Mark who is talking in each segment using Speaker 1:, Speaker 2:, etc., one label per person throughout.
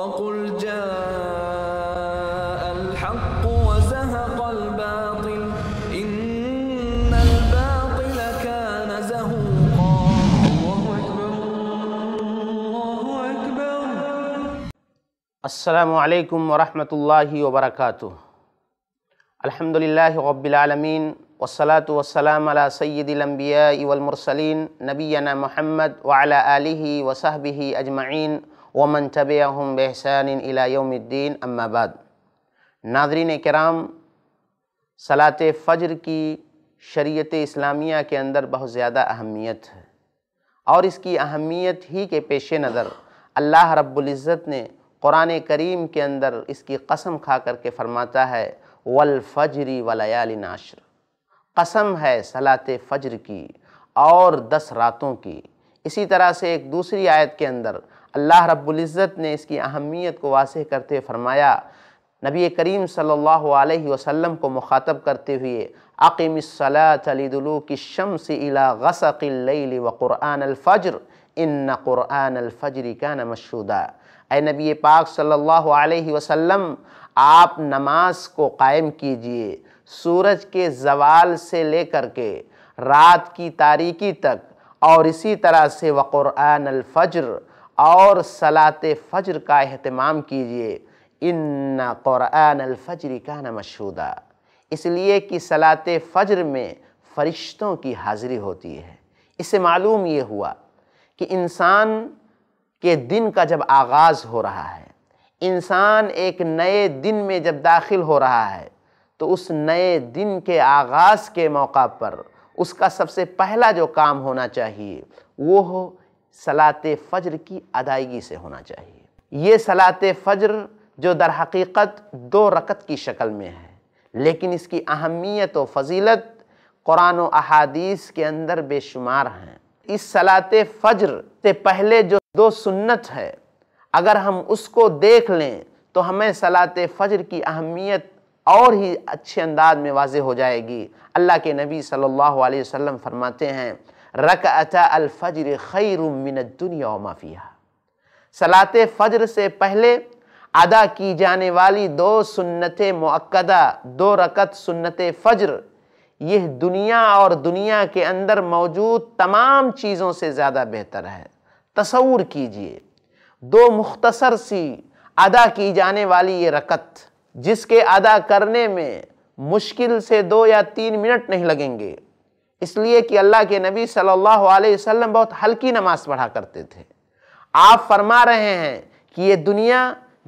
Speaker 1: وقل جاء الحق وزهق الباطل إن الباطل كان زهوقا الله أكبر الله أكبر السلام عليكم ورحمة الله وبركاته الحمد لله رب العالمين والصلاة والسلام على سيد الأنبياء والمرسلين نبينا محمد وعلى آله وصحبه أجمعين वमन तब हम बहसान इलायोमद्दीन अम्माबाद नादरीन कराम सलात फ़जर की शरीयत इस्लामिया के अंदर बहुत ज़्यादा अहमियत है और इसकी अहमियत ही के पेश नज़र अल्लाह रब्ज़त ने क़ुरान करीम के अंदर इसकी कसम खा करके फ़रमाता है वल फ़जरी वलयाल नाशर कसम है सलात फ़जर की और दस रातों की इसी तरह से एक दूसरी आयत के अंदर अल्लाह रब्ज़त ने इसकी अहमियत को वासह करते फरमाया नबी करीम सल्लल्लाहु अलैहि वसल्लम को मुखातब करते हुए अकीमसलादलू की शम्स इला गसकिल व क़ुरान इन क़ुरान अलफ़जरी का नमशुदा मशूदा ए नबी पाक सल्लल्लाहु अलैहि वसल्लम आप नमाज को कायम कीजिए सूरज के जवाल से लेकर के रात की तारीकी तक और इसी तरह से व क़ुरान और सलात फ़जर का अहतमाम कीजिए इन क़ुरान अलफ़जर का न मशहूदा इसलिए कि सलात फ़जर में फ़रिश्तों की हाज़िरी होती है इससे मालूम ये हुआ कि इंसान के दिन का जब आगाज़ हो रहा है इंसान एक नए दिन में जब दाखिल हो रहा है तो उस नए दिन के आगाज़ के मौका पर उसका सबसे पहला जो काम होना चाहिए वो हो सलात फ़जर की अदायगी से होना चाहिए ये सलात फ़जर जो दर हकीकत दो रकत की शक्ल में है लेकिन इसकी अहमियत व फजीलत कुरान अहादीस के अंदर बेशुमार हैं इस सलात फ़जर से पहले जो दो सुन्नत है अगर हम उसको देख लें तो हमें सलात फ़जर की अहमियत और ही अच्छे अंदाज में वाज हो जाएगी अल्लाह के नबी सल्लल्लाहु अलैहि वसल्लम फरमाते हैं रक अल फजर खैर मिनतुनिया माफिया सलात फ़जर से पहले अदा की जाने वाली दो सुन्नत मक्दा दो रकत सुन्नत फ़जर यह दुनिया और दुनिया के अंदर मौजूद तमाम चीज़ों से ज़्यादा बेहतर है तस्वूर कीजिए दो मुख्तसर सी अदा की जाने वाली ये रकत जिसके अदा करने में मुश्किल से दो या तीन मिनट नहीं लगेंगे इसलिए कि अल्लाह के नबी सल्लल्लाहु अलैहि वसल्लम बहुत हल्की नमाज पढ़ा करते थे आप फरमा रहे हैं कि ये दुनिया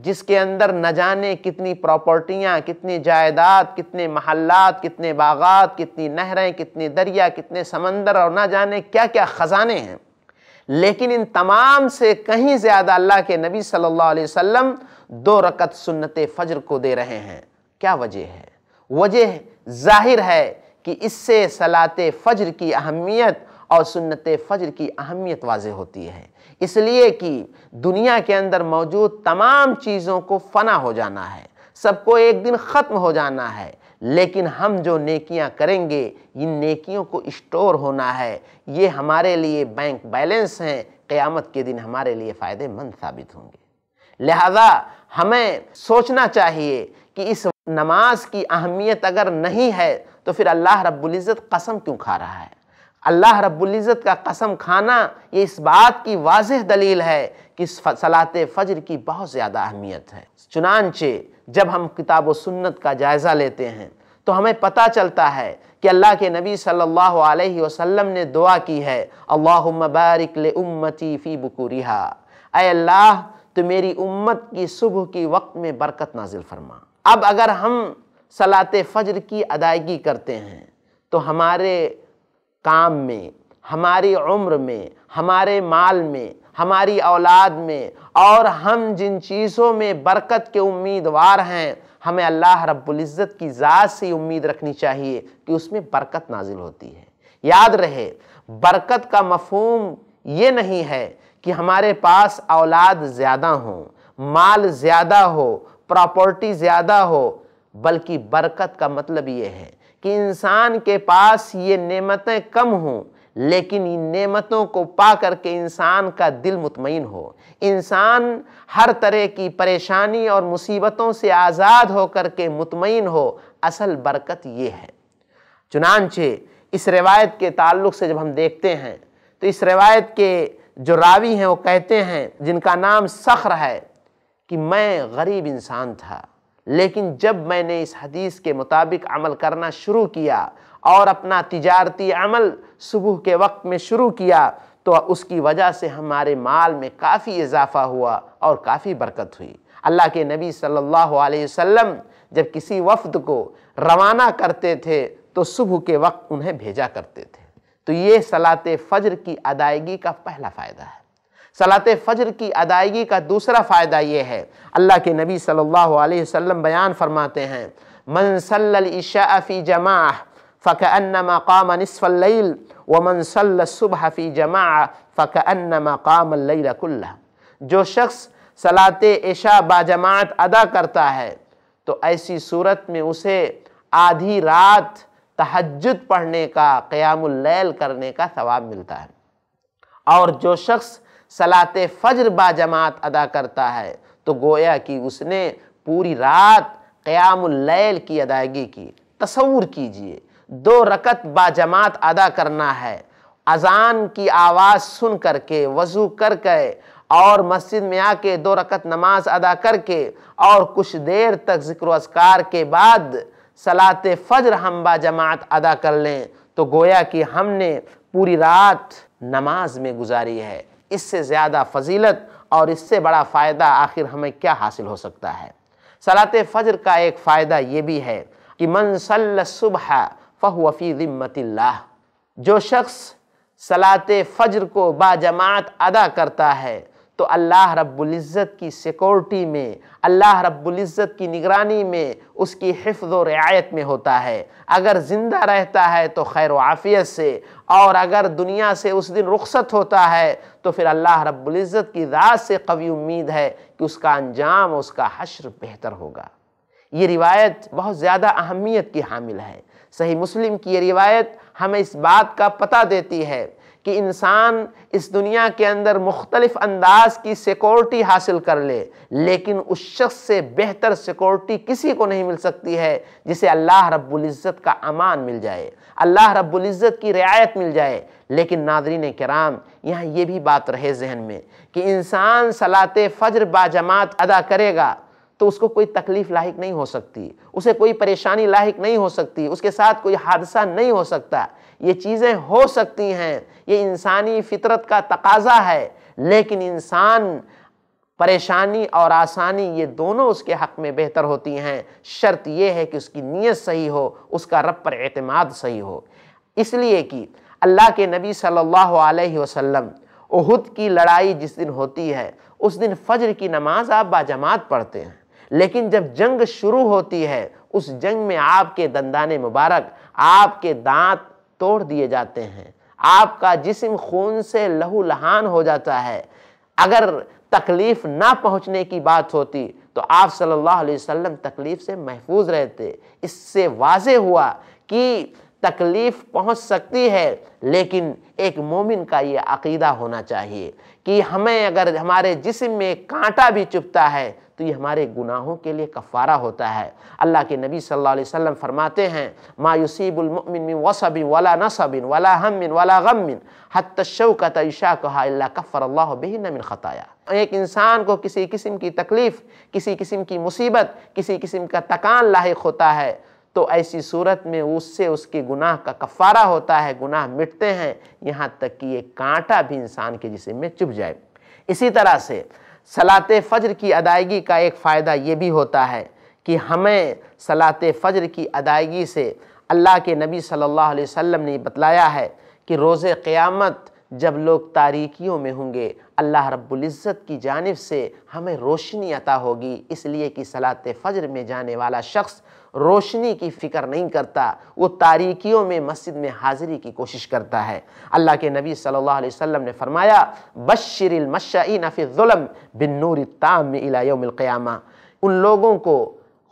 Speaker 1: जिसके अंदर न जाने कितनी प्रॉपर्टियाँ कितनी जायदाद कितने महल्लात कितने बागात कितनी नहरें कितने दरिया कितने समंदर और न जाने क्या क्या ख़जाने हैं लेकिन इन तमाम से कहीं ज़्यादा अल्लाह के नबी सल्लल्लाहु अलैहि वसल्लम दो रकत सुन्नत फ़जर को दे रहे हैं क्या वजह है वजह जाहिर है कि इससे सलात फ़ज्र की अहमियत और सुन्नत फ़ज्र की अहमियत वाज होती है इसलिए कि दुनिया के अंदर मौजूद तमाम चीज़ों को फना हो जाना है सबको एक दिन ख़त्म हो जाना है लेकिन हम जो नेकियां करेंगे इन नेकियों को स्टोर होना है ये हमारे लिए बैंक बैलेंस हैं क़यामत के दिन हमारे लिए फ़ायदेमंद साबित होंगे लिहाजा हमें सोचना चाहिए कि इस नमाज की अहमियत अगर नहीं है तो फिर अल्लाह रब्बुल्ज़त कसम क्यों खा रहा है अल्लाह रब्बुल्ज़त का कसम खाना ये इस बात की वाज दलील है कि सलात फ़जर की बहुत ज़्यादा अहमियत है चुनानचे जब हम किताब व सुन्नत का जायज़ा लेते हैं तो हमें पता चलता है कि अल्लाह के नबी सल्लल्लाहु अलैहि वसल्लम ने दुआ की है अल्लाह बारिक ले उम्मती फ़ी बकूरिहा अल्लाह तो मेरी उम्मत की सुबह की वक्त में बरकत नाजिल फरमा अब अगर हम सलात फ़जर की अदायगी करते हैं तो हमारे काम में हमारी उम्र में हमारे माल में हमारी औलाद में और हम जिन चीज़ों में बरकत के उम्मीदवार हैं हमें अल्लाह रब्ज़त की ज़ात से उम्मीद रखनी चाहिए कि उसमें बरकत नाजिल होती है याद रहे बरकत का मफहम ये नहीं है कि हमारे पास औलाद ज़्यादा हो माल ज़्यादा हो प्रॉपर्टी ज़्यादा हो बल्कि बरकत का मतलब ये है कि इंसान के पास ये नेमतें कम हों लेकिन इन नेमतों को पा करके इंसान का दिल मुतमिन हो इंसान हर तरह की परेशानी और मुसीबतों से आज़ाद होकर के मुतमिन हो असल बरकत ये है चुनानचे इस रिवायत के ताल्लुक से जब हम देखते हैं तो इस रिवायत के जो रावी हैं वो कहते हैं जिनका नाम सख्र है कि मैं गरीब इंसान था लेकिन जब मैंने इस हदीस के मुताबिक अमल करना शुरू किया और अपना तिजारती अमल सुबह के वक्त में शुरू किया तो उसकी वजह से हमारे माल में काफ़ी इजाफा हुआ और काफ़ी बरकत हुई अल्लाह के नबी सल्लल्लाहु अलैहि वसल्लम जब किसी वफद को रवाना करते थे तो सुबह के वक्त उन्हें भेजा करते थे तो ये सलात फ़जर की अदायगी का पहला फ़ायदा है सलात फ़जर की अदायगी का दूसरा फ़ायदा ये है अल्लाह के नबी सल्लल्लाहु अलैहि वसल्लम बयान फरमाते हैं मन सल्लाफ़ी जमा फ़कअन मकाम नसफ़ल व मन सुबह फ़ी जमा फ़कअन मकाम कुल्ला जो शख्स सलात ऐशा बाजमात अदा करता है तो ऐसी सूरत में उसे आधी रात तहजद पढ़ने का क़यामुल्लैल करने का सवाब मिलता है और जो शख्स सलात फ़जर बाजमात अदा करता है तो गोया कि उसने पूरी रात क़यामल की अदायगी की तस्वूर कीजिए दो रकत बाजमात अदा करना है अजान की आवाज़ सुन करके वज़ू कर के और मस्जिद में आके दो रकत नमाज अदा करके और कुछ देर तक जिक्र असकार के बाद सलात फ़जर हम बाजमात अदा कर लें तो गोया कि हमने पूरी रात नमाज में गुजारी है इससे ज़्यादा फजीलत और इससे बड़ा फ़ायदा आखिर हमें क्या हासिल हो सकता है सलात फ़जर का एक फ़ायदा ये भी है कि मन सुबह फ़ी ज़िम्मतिल्लाह जो शख्स सलात फ़जर को बाजमात अदा करता है तो अल्लाह रब्ज़त की सिक्योरिटी में अल्लाह रब्ज़त की निगरानी में उसकी हिफ्ज़ रियायत में होता है अगर ज़िंदा रहता है तो खैर आफ़ियत से और अगर दुनिया से उस दिन रुखसत होता है तो फिर अल्लाह रब्ज़त की रात से कवी उम्मीद है कि उसका अंजाम उसका हश्र बेहतर होगा ये रिवायत बहुत ज़्यादा अहमियत की हामिल है सही मुस्लिम की ये रिवायत हमें इस बात का पता देती है कि इंसान इस दुनिया के अंदर मुख्तलिफ अंदाज की सिक्योरिटी हासिल कर ले लेकिन उस शख्स से बेहतर सिक्योरिटी किसी को नहीं मिल सकती है जिसे अल्लाह रब्ज़त का अमान मिल जाए अल्लाह रब्ज़त की रियायत मिल जाए लेकिन नादरीन कराम यहाँ ये भी बात रहे जहन में कि इंसान सलात फ़जर बाजमात अदा करेगा तो उसको कोई तकलीफ लाइक नहीं हो सकती उसे कोई परेशानी लाक नहीं हो सकती उसके साथ कोई हादसा नहीं हो सकता ये चीज़ें हो सकती हैं ये इंसानी फितरत का तकाजा है लेकिन इंसान परेशानी और आसानी ये दोनों उसके हक़ में बेहतर होती हैं शर्त यह है कि उसकी नीयत सही हो उसका रब पर अतमाद सही हो इसलिए कि अल्लाह के नबी सल्लल्लाहु अलैहि वसल्लम उहद की लड़ाई जिस दिन होती है उस दिन फज्र की नमाज़ आप बाजमात पढ़ते हैं लेकिन जब जंग शुरू होती है उस जंग में आपके दंदाने मुबारक आपके दांत तोड़ दिए जाते हैं आपका जिस्म खून से लहू लहान हो जाता है अगर तकलीफ़ ना पहुंचने की बात होती तो आप सल्लल्लाहु अलैहि वसल्लम तकलीफ़ से महफूज रहते इससे वाज हुआ कि तकलीफ़ पहुंच सकती है लेकिन एक मोमिन का ये अकीदा होना चाहिए कि हमें अगर हमारे जिस्म में कांटा भी चुपता है तो ये हमारे गुनाहों के लिए कफ़ारा होता है अल्लाह के नबी सल्लल्लाहु अलैहि वसल्लम फरमाते हैं मायूसीबुलमिन वसबिन वला नसबिन वला हमिन वला गमिन हतशौकत ईशा कहा कफ़र अल्लाह बेहिन मिन ख़ताया एक इंसान को किसी किस्म की तकलीफ़ किसी किस्म की मुसीबत किसी किस्म का तकान लाक होता है तो ऐसी सूरत में उससे उसके गुनाह का कफ़ारा होता है गुनाह मिटते हैं यहाँ तक कि ये कांटा भी इंसान के जिसम में चुभ जाए इसी तरह से सलात फ़ज्र की अदायगी का एक फ़ायदा ये भी होता है कि हमें सलात फ़ज्र की अदायगी से अल्लाह के नबी सल्लल्लाहु अलैहि वसल्लम ने बतलाया है कि रोज़ क़यामत जब लोग तारीकियों में होंगे अल्लाह रब्ज़त की जानब से हमें रोशनी अता होगी इसलिए कि सलात फ़जर में जाने वाला शख्स रोशनी की फ़िक्र नहीं करता वो तारीकियों में मस्जिद में हाज़िरी की कोशिश करता है अल्लाह के नबी सल्लल्लाहु अलैहि वसल्लम ने फरमाया बशरमशीन फ़िलम बिन नूर ताम उन लोगों को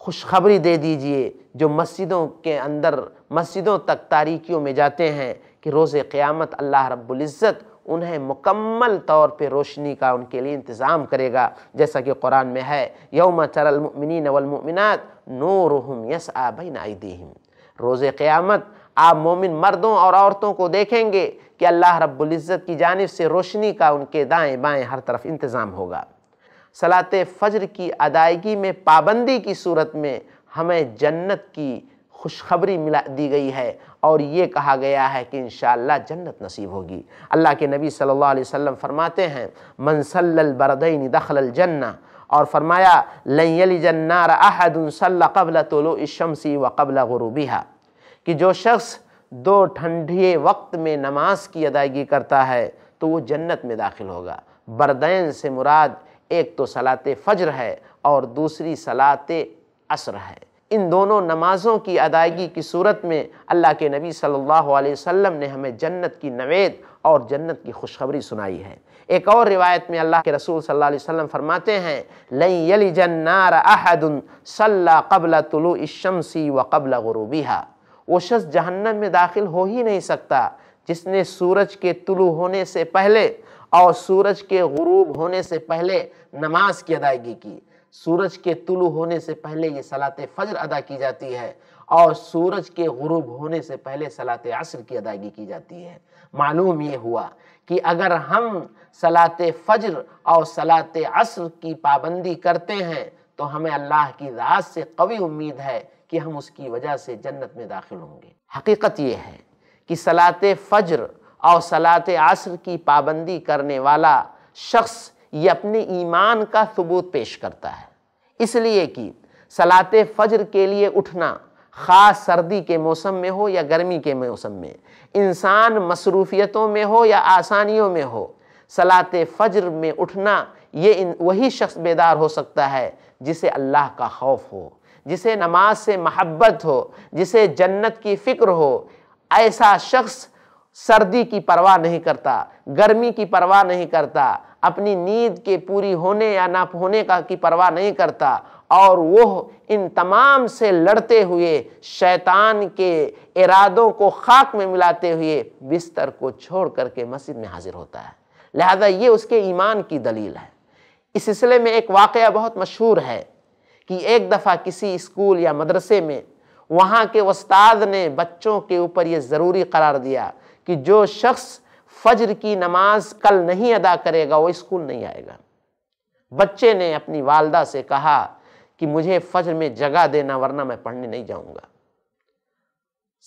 Speaker 1: खुशखबरी दे दीजिए जो मस्जिदों के अंदर मस्जिदों तक तारीकियों में जाते हैं कि रोज़ क़्यामत अल्लाह रब्ज़त उन्हें मुकम्मल तौर पे रोशनी का उनके लिए इंतज़ाम करेगा जैसा कि कुरान में है यौम चरलमिन वलमिनत नूर हम यस आबिन आईदीम रोज़ क़्यामत आप मोमिन मर्दों और औरतों को देखेंगे कि अल्लाह रब्ज़त की जानब से रोशनी का उनके दाएँ बाएँ हर तरफ इंतज़ाम होगा सलात फ़ज्र की अदायगी में पाबंदी की सूरत में हमें जन्नत की खुशखबरी मिला दी गई है और ये कहा गया है कि इन जन्नत नसीब होगी अल्लाह के नबी सल्लल्लाहु अलैहि वसल्लम फरमाते हैं मनसल बरदईन दखल जन्ना और फरमाया लयल जन्नार अहदुल्ल कबल तोलो शमसी व कबल गरूबिहा कि जो शख्स दो ठंडे वक्त में नमाज की अदायगी करता है तो वो जन्नत में दाखिल होगा बरदैन से मुराद एक तो सलात फ़जर है और दूसरी सलात असर है इन दोनों नमाज़ों की अदायगी की सूरत में अल्लाह के नबी सल्लल्लाहु अलैहि वसल्लम ने हमें जन्नत की नवेद और जन्नत की खुशखबरी सुनाई है एक और रिवायत में अल्लाह के रसूल सल्लल्लाहु अलैहि वसल्लम फरमाते हैं लई यली जन्नार अहदन सल्ला कबला तुलु शमसी व कबल गुरूबिहा वो शख्स जहन्नम में दाखिल हो ही नहीं सकता जिसने सूरज के तुलु होने से पहले और सूरज के गरूब होने से पहले नमाज की अदायगी की सूरज के तुलु होने से पहले ये सलात फजर अदा की जाती है और सूरज के गुरूब होने से पहले सलात असर की अदायगी की जाती है मालूम ये हुआ कि अगर हम सलात फजर और सलात असर की पाबंदी करते हैं तो हमें अल्लाह की रात से कवी उम्मीद है कि हम उसकी वजह से जन्नत में दाखिल होंगे हकीकत ये है कि सलात फजर और सलात असर की पाबंदी करने वाला शख्स ये अपने ईमान का सबूत पेश करता है इसलिए कि सलात फ़जर के लिए उठना ख़ास सर्दी के मौसम में हो या गर्मी के मौसम में इंसान मसरूफियतों में हो या आसानियों में हो सलात फ़जर में उठना ये इन वही शख्स बेदार हो सकता है जिसे अल्लाह का खौफ हो जिसे नमाज से महब्बत हो जिसे जन्नत की फ़िक्र हो ऐसा शख्स सर्दी की परवाह नहीं करता गर्मी की परवाह नहीं करता अपनी नींद के पूरी होने या ना होने का की परवाह नहीं करता और वो इन तमाम से लड़ते हुए शैतान के इरादों को खाक में मिलाते हुए बिस्तर को छोड़ करके मस्जिद में हाजिर होता है लिहाजा ये उसके ईमान की दलील है इस सिलसिले में एक वाक़ बहुत मशहूर है कि एक दफ़ा किसी स्कूल या मदरसे में वहाँ के उस्ताद ने बच्चों के ऊपर ये ज़रूरी करार दिया कि जो शख्स फजर की नमाज कल नहीं अदा करेगा वो स्कूल नहीं आएगा बच्चे ने अपनी वालदा से कहा कि मुझे फजर में जगह देना वरना मैं पढ़ने नहीं जाऊंगा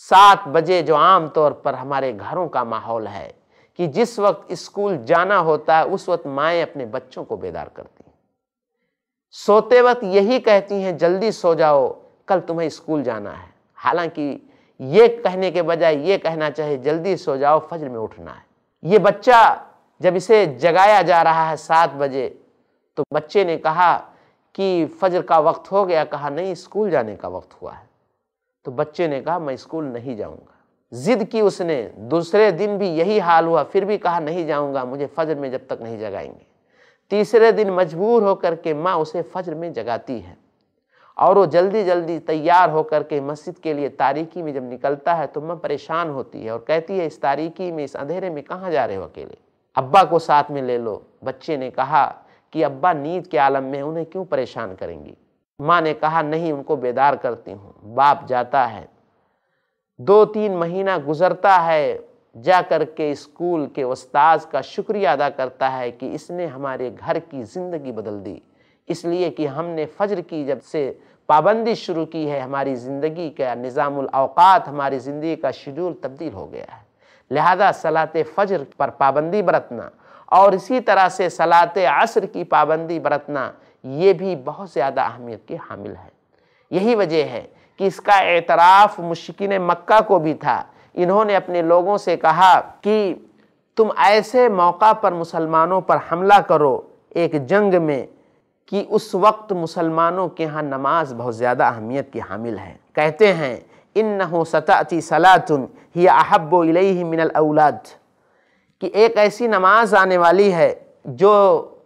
Speaker 1: सात बजे जो आम तौर पर हमारे घरों का माहौल है कि जिस वक्त स्कूल जाना होता है उस वक्त माएँ अपने बच्चों को बेदार करती सोते वक्त यही कहती हैं जल्दी सो जाओ कल तुम्हें स्कूल जाना है हालांकि ये कहने के बजाय ये कहना चाहिए जल्दी सो जाओ फ़ज्र में उठना है ये बच्चा जब इसे जगाया जा रहा है सात बजे तो बच्चे ने कहा कि फज्र का वक्त हो गया कहा नहीं स्कूल जाने का वक्त हुआ है तो बच्चे ने कहा मैं स्कूल नहीं जाऊंगा जिद की उसने दूसरे दिन भी यही हाल हुआ फिर भी कहा नहीं जाऊंगा मुझे फ़ज्र में जब तक नहीं जगाएंगे तीसरे दिन मजबूर होकर के माँ उसे फज्र में जगाती है और वो जल्दी जल्दी तैयार होकर के मस्जिद के लिए तारीकी में जब निकलता है तो मैं परेशान होती है और कहती है इस तारीकी में इस अंधेरे में कहाँ जा रहे हो अकेले अब्बा को साथ में ले लो बच्चे ने कहा कि अब्बा नींद के आलम में उन्हें क्यों परेशान करेंगी माँ ने कहा नहीं उनको बेदार करती हूँ बाप जाता है दो तीन महीना गुजरता है जा कर के स्कूल के उस्ताद का शुक्रिया अदा करता है कि इसने हमारे घर की ज़िंदगी बदल दी इसलिए कि हमने फजर की जब से पाबंदी शुरू की है हमारी ज़िंदगी का निज़ामौक़ात हमारी ज़िंदगी का शेड्यूल तब्दील हो गया है लिहाजा सलात फ़जर पर पाबंदी बरतना और इसी तरह से सलात असर की पाबंदी बरतना ये भी बहुत ज़्यादा अहमियत के हामिल है यही वजह है कि इसका एतराफ़ मुश्किन मक्का को भी था इन्होंने अपने लोगों से कहा कि तुम ऐसे मौका पर मुसलमानों पर हमला करो एक जंग में कि उस वक्त मुसलमानों के यहाँ नमाज बहुत ज़्यादा अहमियत की हामिल है कहते हैं इन न सताती सलातुन ही अहब मिनल औलाद कि एक ऐसी नमाज आने वाली है जो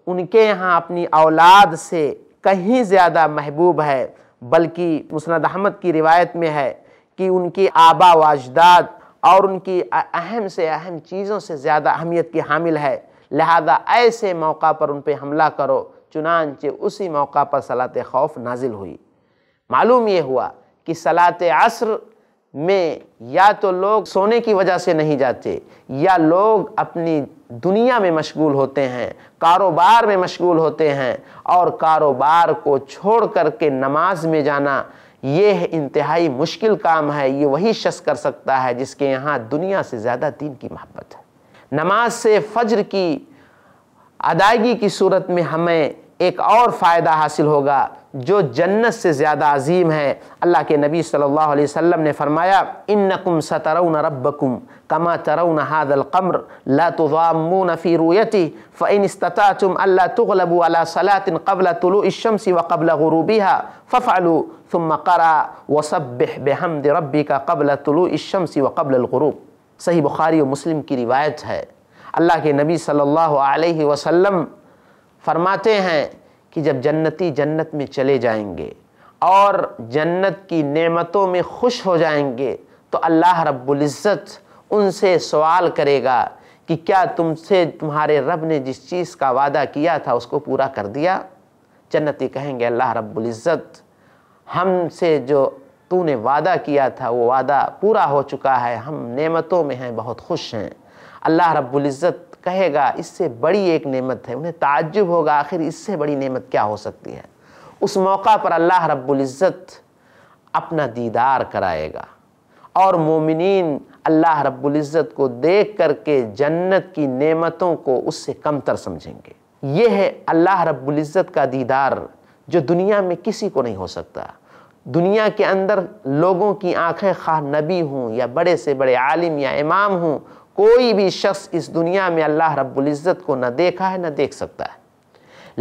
Speaker 1: उनके यहाँ अपनी औलाद से कहीं ज़्यादा महबूब है बल्कि मुसनद अहमद की रिवायत में है कि उनकी आबा वाजदाद और उनकी अहम से अहम चीज़ों से ज़्यादा अहमियत की हामिल है लिहाजा ऐसे मौका पर उन पर हमला करो चुनानचे उसी मौका पर सलात खौफ नाजिल हुई मालूम ये हुआ कि सलात असर में या तो लोग सोने की वजह से नहीं जाते या लोग अपनी दुनिया में मशगूल होते हैं कारोबार में मशगूल होते हैं और कारोबार को छोड़ कर के नमाज में जाना यह इंतहाई मुश्किल काम है ये वही शख्स कर सकता है जिसके यहाँ दुनिया से ज़्यादा दीन की मोहब्बत है नमाज से फ़ज्र की अदायगी की सूरत में हमें एक और फ़ायदा हासिल होगा जो जन्नत से ज़्यादा अजीम है अल्लाह के नबी सल्लल्लाहु अलैहि वसल्लम ने फरमाया इन्नकुम सतरौन रब्बकुम कमा तरौन हादल कमर ला तुजामून फी रुयति फ़इन इस्ततातुम अल्ला तुगलबू अला सलातिन कबल तुलु शम्सी व कबल गुरूबिहा फ़फ़लु थुम्म करा वसब्बिह रबी रब्बिका कबल तुलु शम्सी व कबल गुरूब सही बुखारी और मुस्लिम की रिवायत है अल्लाह के नबी सल्लल्लाहु अलैहि वसल्लम फरमाते हैं कि जब जन्नती जन्नत में चले जाएंगे और जन्नत की नेमतों में खुश हो जाएंगे तो अल्लाह रब्बुल्ज़त उनसे सवाल करेगा कि क्या तुमसे तुम्हारे रब ने जिस चीज़ का वादा किया था उसको पूरा कर दिया जन्नती कहेंगे अल्लाह रब्बुल्ज़त हमसे जो तूने वादा किया था वो वादा पूरा हो चुका है हम नेमतों में हैं बहुत खुश हैं अल्लाह रब्ज़त कहेगा इससे बड़ी एक नेमत है उन्हें ताज्जुब होगा आखिर इससे बड़ी नेमत क्या हो सकती है उस मौका पर अल्लाह रब्ज़त अपना दीदार कराएगा और मोमिन अल्लाह रब्ज़त को देख करके जन्नत की नेमतों को उससे कमतर समझेंगे यह है अल्लाह रब्ज़त का दीदार जो दुनिया में किसी को नहीं हो सकता दुनिया के अंदर लोगों की आंखें खा नबी हों या बड़े से बड़े आलिम या इमाम हों कोई भी शख्स इस दुनिया में अल्लाह रब्ज़त को न देखा है न देख सकता है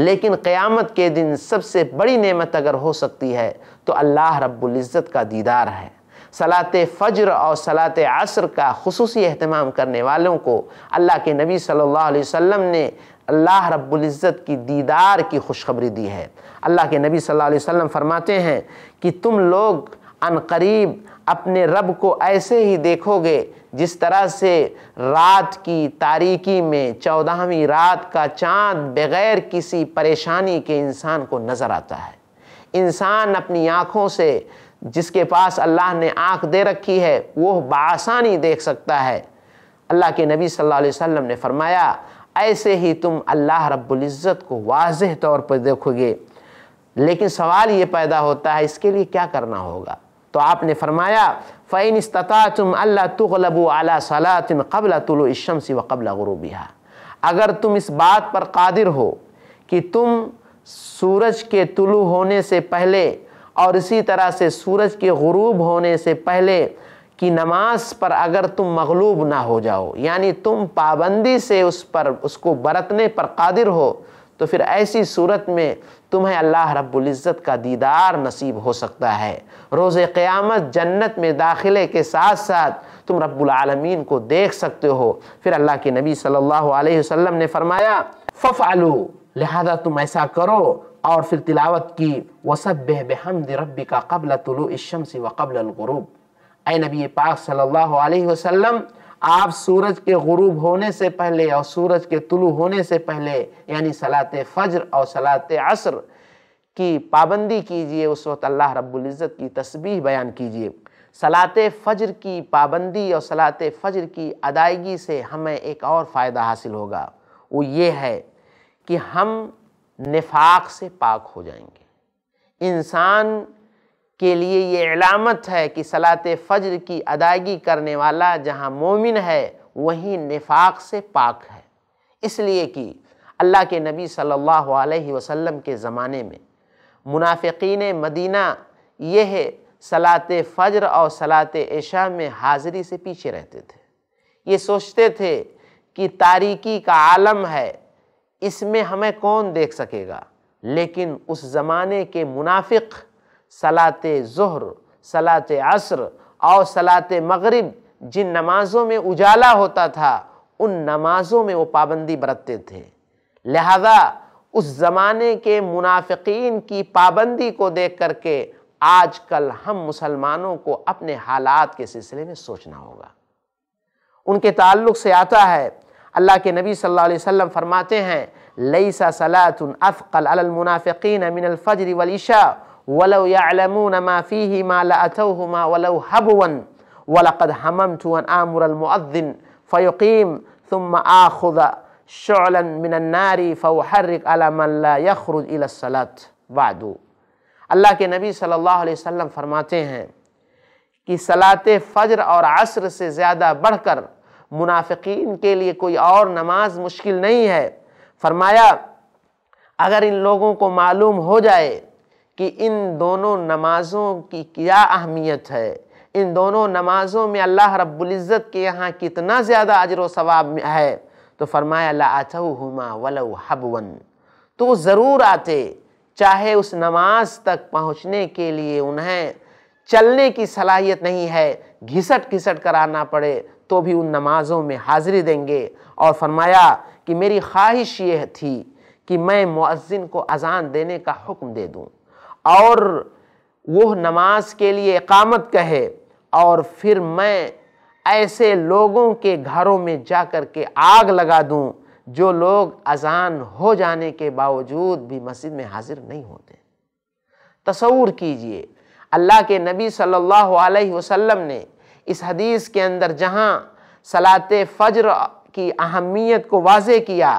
Speaker 1: लेकिन क़यामत के दिन सबसे बड़ी नेमत अगर हो सकती है तो अल्लाह रब्बुल्ज़त का दीदार है सलात फ़ज्र और सलात असर का खसूस अहतमाम करने वालों को अल्लाह के नबी सल्लल्लाहु अलैहि वसल्लम ने अल्लाह रब्बुल्ज़त की दीदार की खुशखबरी दी है अल्लाह के नबी सल्लल्लाहु अलैहि वसल्लम फरमाते हैं कि तुम लोग अनकरीब अपने रब को ऐसे ही देखोगे जिस तरह से रात की तारीकी में चौदहवीं रात का चांद बगैर किसी परेशानी के इंसान को नज़र आता है इंसान अपनी आँखों से जिसके पास अल्लाह ने आँख दे रखी है वो बासानी देख सकता है अल्लाह के नबी सल्लल्लाहु अलैहि वसल्लम ने फरमाया ऐसे ही तुम अल्लाह रब्बुल इज़्ज़त को वाजह तौर पर देखोगे लेकिन सवाल ये पैदा होता है इसके लिए क्या करना होगा तो आपने फरमाया फ़ैन तुम अल्ला तगलबू अला सलातिन कबल तुलशम व कबल गुरुबिया अगर तुम इस बात पर कादिर हो कि तुम सूरज के तुलु होने से पहले और इसी तरह से सूरज के गरूब होने से पहले कि नमाज पर अगर तुम मगलूब ना हो जाओ यानी तुम पाबंदी से उस पर उसको बरतने पर कादिर हो तो फिर ऐसी सूरत में तुम्हें अल्लाह रब्ज़त का दीदार नसीब हो सकता है रोज़ क़्यामत जन्नत में दाखिले के साथ साथ तुम रब्बुलमीन को देख सकते हो फिर अल्लाह के नबी सल्लल्लाहु अलैहि वसल्लम ने फरमाया फ़फ़ आलू लिहाजा तुम ऐसा करो और फिर तिलावत की वसब बेहमद रबी का कबल तुलशम से व कबल गरूब ए नबी पाक सल्लल्लाहु अलैहि वसल्लम आप सूरज के गुरूब होने से पहले और सूरज के तुलू होने से पहले यानी सलात फ़ज्र और सलात असर की पाबंदी कीजिए उस वक्त अल्लाह रब्ज़त की तस्बीह बयान कीजिए सलात फ़ज्र की पाबंदी और सलात फ़ज्र की अदायगी से हमें एक और फ़ायदा हासिल होगा वो ये है कि हम निफाक से पाक हो जाएंगे इंसान के लिए ये अलामत है कि सलात फ़ज्र की अदायगी करने वाला जहाँ मोमिन है वहीं निफाक से पाक है इसलिए कि अल्लाह के नबी सल्लल्लाहु अलैहि वसल्लम के ज़माने में मुनाफिकीन मदीना यह सलात फ़ज्र और सलात ऐशा में हाज़िरी से पीछे रहते थे ये सोचते थे कि तारीकी का आलम है इसमें हमें कौन देख सकेगा लेकिन उस ज़माने के मुनाफिक़ सलात ज़हर सलात असर और सलात मगरिब जिन नमाज़ों में उजाला होता था उन नमाज़ों में वो पाबंदी बरतते थे लिहाजा उस ज़माने के मुनाफिकीन की पाबंदी को देख करके आज कल हम मुसलमानों को अपने हालात के सिलसिले में सोचना होगा उनके ताल्लुक से आता है अल्लाह के नबी सल्लल्लाहु अलैहि वसल्लम फरमाते हैं लईसा सलातन अफ़ल मुनाफ़िकीन अमिन वलीशा वलो यालमून माफ़ी मालातहुमा वलो हबवन वलक़द हमम टुअन आमरमद्दिन फ़यकीम तुम आखुद शलन मिनन्नारी फ़हरक अला यखरुज इलसलत वादू अल्लाह के नबी सल्लल्लाहु अलैहि वसल्लम फरमाते हैं कि सलात फ़जर और असर से ज़्यादा बढ़कर मुनाफिकीन के लिए कोई और नमाज मुश्किल नहीं है फरमाया अगर इन लोगों को मालूम हो जाए कि इन दोनों नमाज़ों की क्या अहमियत है इन दोनों नमाज़ों में अल्लाह रब्ज़त के यहाँ कितना ज़्यादा अजर व सवाब है तो फरमाया ला हुमा वलो हबवन तो वो ज़रूर आते चाहे उस नमाज तक पहुँचने के लिए उन्हें चलने की सलाहियत नहीं है घिसट घिसट कर आना पड़े तो भी उन नमाज़ों में हाज़िरी देंगे और फरमाया कि मेरी ख्वाहिश यह थी कि मैं मुअज़्ज़िन को अजान देने का हुक्म दे दूँ और वह नमाज के लिए इकामत कहे और फिर मैं ऐसे लोगों के घरों में जा कर के आग लगा दूं जो लोग अजान हो जाने के बावजूद भी मस्जिद में हाजिर नहीं होते तस्वूर कीजिए अल्लाह के नबी सल्लल्लाहु अलैहि वसल्लम ने इस हदीस के अंदर जहाँ सलात फ़ज्र की अहमियत को वाज किया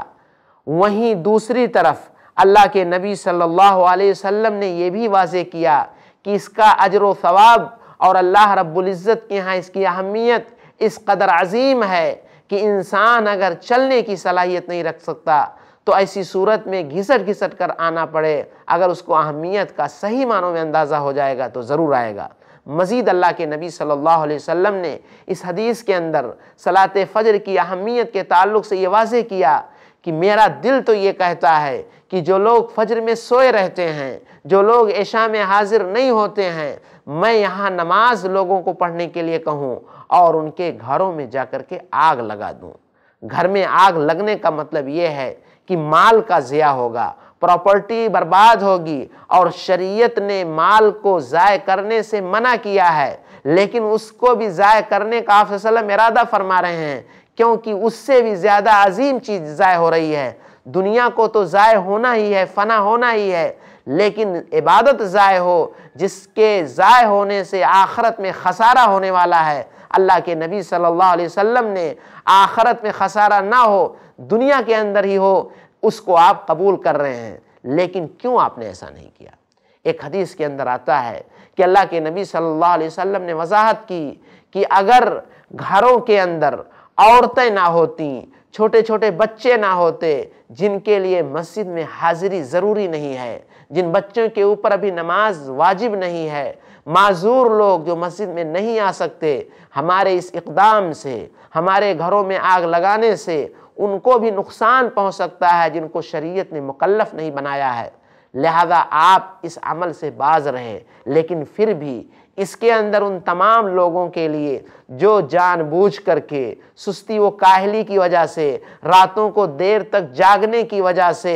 Speaker 1: वहीं दूसरी तरफ अल्लाह के नबी सल्लल्लाहु अलैहि वसल्लम ने यह भी वाजे किया कि इसका अजर सवाब और अल्लाह रब्ज़त के यहाँ इसकी अहमियत इस कदर अजीम है कि इंसान अगर चलने की सलाहियत नहीं रख सकता तो ऐसी सूरत में घिसट घिसट कर आना पड़े अगर उसको अहमियत का सही मानों में अंदाज़ा हो जाएगा तो ज़रूर आएगा मज़ीद अल्लाह के नबी सल्लल्लाहु अलैहि वसल्लम ने इस हदीस के अंदर सलात फ़जर की अहमियत के ताल्लुक से ये वाजे किया कि मेरा दिल तो ये कहता है कि जो लोग फजर में सोए रहते हैं जो लोग ऐशा में हाजिर नहीं होते हैं मैं यहाँ नमाज लोगों को पढ़ने के लिए कहूँ और उनके घरों में जा कर के आग लगा दूँ घर में आग लगने का मतलब ये है कि माल का ज़िया होगा प्रॉपर्टी बर्बाद होगी और शरीयत ने माल को ज़ाय करने से मना किया है लेकिन उसको भी ज़ाय करने का आप इरादा फरमा रहे हैं क्योंकि उससे भी ज़्यादा अजीम चीज़ ज़ाय हो रही है दुनिया को तो ज़ाय होना ही है फना होना ही है लेकिन इबादत ज़ाय हो जिसके ज़ाय होने से आखरत में खसारा होने वाला है अल्लाह के नबी सल्लल्लाहु अलैहि वसल्लम ने आखरत में खसारा ना हो दुनिया के अंदर ही हो उसको आप कबूल कर रहे हैं लेकिन क्यों आपने ऐसा नहीं किया एक हदीस के अंदर आता है कि अल्लाह के नबी सल्लल्लाहु अलैहि वसल्लम ने वजाहत की कि अगर घरों के अंदर औरतें ना होती छोटे छोटे बच्चे ना होते जिनके लिए मस्जिद में हाजिरी ज़रूरी नहीं है जिन बच्चों के ऊपर अभी नमाज वाजिब नहीं है माजूर लोग जो मस्जिद में नहीं आ सकते हमारे इस इकदाम से हमारे घरों में आग लगाने से उनको भी नुकसान पहुंच सकता है जिनको शरीयत ने मुकल्लफ नहीं बनाया है लिहाजा आप इस अमल से बाज रहें लेकिन फिर भी इसके अंदर उन तमाम लोगों के लिए जो जानबूझ करके सुस्ती व काहली की वजह से रातों को देर तक जागने की वजह से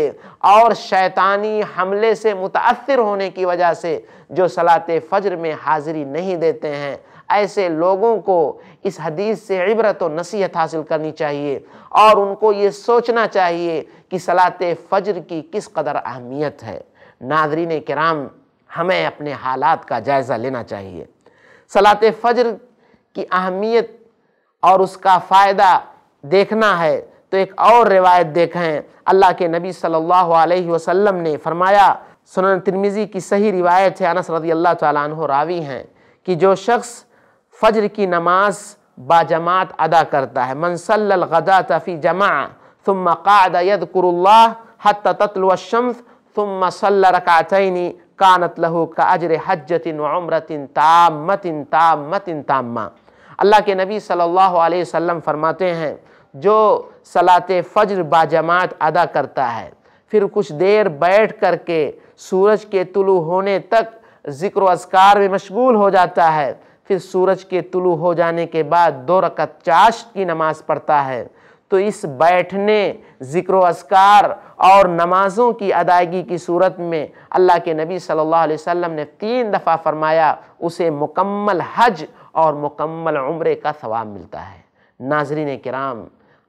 Speaker 1: और शैतानी हमले से मुतासर होने की वजह से जो सलात फ़जर में हाज़िरी नहीं देते हैं ऐसे लोगों को इस हदीस से इबरत व नसीहत हासिल करनी चाहिए और उनको ये सोचना चाहिए कि सलात फ़जर की किस कदर अहमियत है नादरीन कराम हमें अपने हालात का जायज़ा लेना चाहिए सलात फ़जर की अहमियत और उसका फ़ायदा देखना है तो एक और रिवायत देखें अल्लाह के नबी सल्लल्लाहु अलैहि वसल्लम ने फरमाया सुन तिरमिज़ी की सही रिवायत है अनस रदी अल्लाह तु रावी हैं कि जो शख्स फ़जर की नमाज बाजमात अदा करता है मनसल गदा तफ़ी जमा तुम मक़ाद यद कुरुल्ला हत तत्लशम्स तुम मसल कानत लहू का अजर हजतिन उम्रतिन तामतिन तामतिन तामा अल्लाह के नबी सल्लल्लाहु अलैहि वसल्लम फरमाते हैं जो सलात फ़ज्र बाजमात अदा करता है फिर कुछ देर बैठ कर के सूरज के तुलु होने तक ज़िक्र असकार में मशगूल हो जाता है फिर सूरज के तुलू हो जाने के बाद दो रकत चाश की नमाज़ पढ़ता है तो इस बैठने ज़िक्र असकार और नमाज़ों की अदायगी की सूरत में अल्लाह के नबी सल्लल्लाहु अलैहि वसल्लम ने तीन दफ़ा फ़रमाया उसे मुकम्मल हज और मुकम्मल उम्र का सवाब मिलता है नाजरीन कराम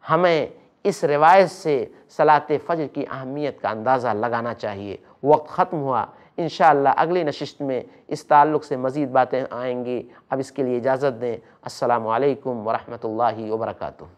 Speaker 1: हमें इस रिवायत से सलात फ़जर की अहमियत का अंदाज़ा लगाना चाहिए वक्त ख़त्म हुआ इन अगली नशस्त में इस ताल्लुक़ से मज़ीद बातें आएंगी अब इसके लिए इजाज़त दें असलकम वरहमल वर्का